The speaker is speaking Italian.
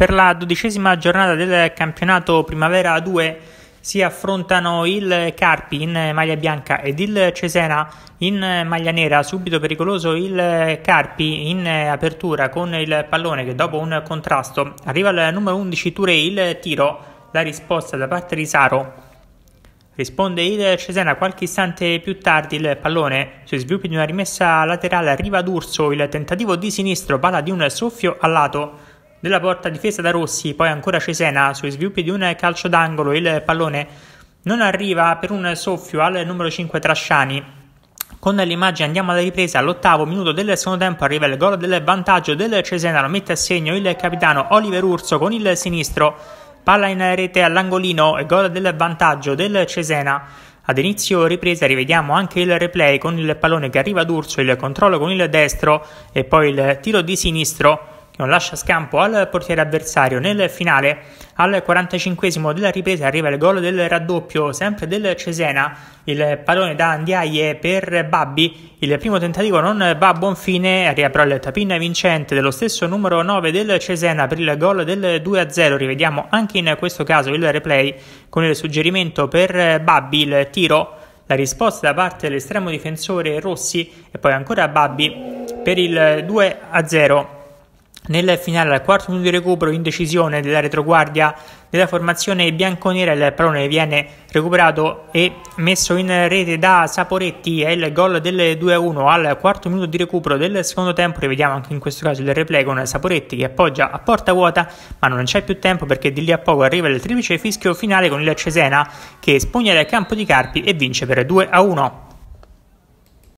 Per la dodicesima giornata del campionato Primavera 2 si affrontano il Carpi in maglia bianca ed il Cesena in maglia nera, subito pericoloso il Carpi in apertura con il pallone che dopo un contrasto arriva al numero 11 Ture il tiro, la risposta da parte di Saro. Risponde il Cesena qualche istante più tardi il pallone sui sviluppi di una rimessa laterale arriva d'Urso il tentativo di sinistro, palla di un soffio a lato della porta difesa da Rossi, poi ancora Cesena sui sviluppi di un calcio d'angolo, il pallone non arriva per un soffio al numero 5 Trasciani. Con l'immagine andiamo alla ripresa, all'ottavo minuto del secondo tempo arriva il gol del vantaggio del Cesena, lo mette a segno il capitano Oliver Urso con il sinistro, palla in rete all'angolino e gol del vantaggio del Cesena. Ad inizio ripresa rivediamo anche il replay con il pallone che arriva ad Urso, il controllo con il destro e poi il tiro di sinistro non lascia scampo al portiere avversario. Nel finale, al 45 della ripresa, arriva il gol del raddoppio, sempre del Cesena. Il pallone da Andiaie per Babbi. Il primo tentativo non va a buon fine, arriva però il tapin vincente dello stesso numero 9 del Cesena per il gol del 2-0. Rivediamo anche in questo caso il replay con il suggerimento per Babbi il tiro la risposta da parte dell'estremo difensore Rossi e poi ancora Babbi per il 2 a 0. Nel finale al quarto minuto di recupero, in decisione della retroguardia della formazione bianconera, il pallone viene recuperato e messo in rete da Saporetti. È il gol del 2-1 al quarto minuto di recupero del secondo tempo. Rivediamo anche in questo caso il replay con Saporetti che appoggia a porta vuota, ma non c'è più tempo perché di lì a poco arriva il triplice fischio finale con il Cesena che spugna dal campo di Carpi e vince per 2-1.